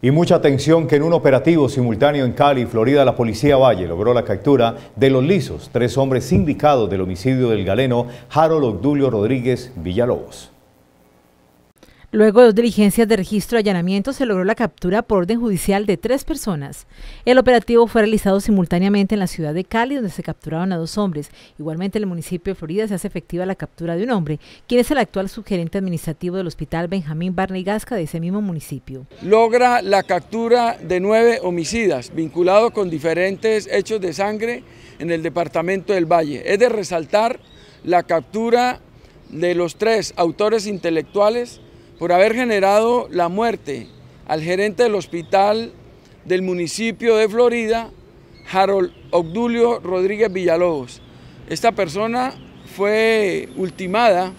Y mucha atención que en un operativo simultáneo en Cali, Florida, la policía Valle logró la captura de los lisos, tres hombres sindicados del homicidio del galeno Harold Obdulio Rodríguez Villalobos. Luego de dos diligencias de registro de allanamiento se logró la captura por orden judicial de tres personas. El operativo fue realizado simultáneamente en la ciudad de Cali, donde se capturaron a dos hombres. Igualmente en el municipio de Florida se hace efectiva la captura de un hombre, quien es el actual subgerente administrativo del hospital Benjamín Barney Gasca de ese mismo municipio. Logra la captura de nueve homicidas vinculados con diferentes hechos de sangre en el departamento del Valle. Es de resaltar la captura de los tres autores intelectuales por haber generado la muerte al gerente del hospital del municipio de Florida, Harold Obdulio Rodríguez Villalobos. Esta persona fue ultimada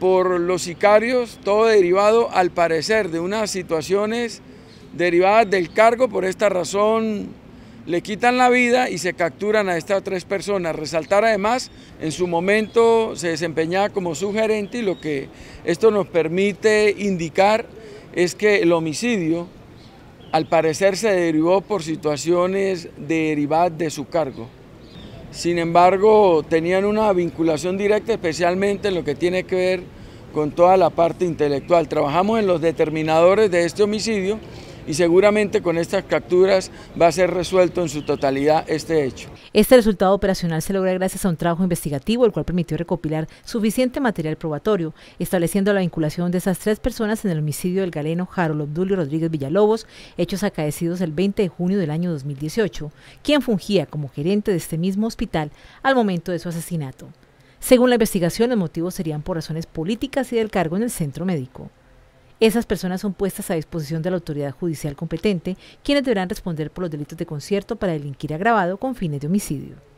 por los sicarios, todo derivado al parecer de unas situaciones derivadas del cargo, por esta razón le quitan la vida y se capturan a estas tres personas. Resaltar además, en su momento se desempeñaba como sugerente y lo que esto nos permite indicar es que el homicidio al parecer se derivó por situaciones derivadas de su cargo. Sin embargo, tenían una vinculación directa especialmente en lo que tiene que ver con toda la parte intelectual. Trabajamos en los determinadores de este homicidio y seguramente con estas capturas va a ser resuelto en su totalidad este hecho. Este resultado operacional se logra gracias a un trabajo investigativo, el cual permitió recopilar suficiente material probatorio, estableciendo la vinculación de esas tres personas en el homicidio del galeno Harold Obdulio Rodríguez Villalobos, hechos acaecidos el 20 de junio del año 2018, quien fungía como gerente de este mismo hospital al momento de su asesinato. Según la investigación, los motivos serían por razones políticas y del cargo en el centro médico. Esas personas son puestas a disposición de la autoridad judicial competente, quienes deberán responder por los delitos de concierto para delinquir agravado con fines de homicidio.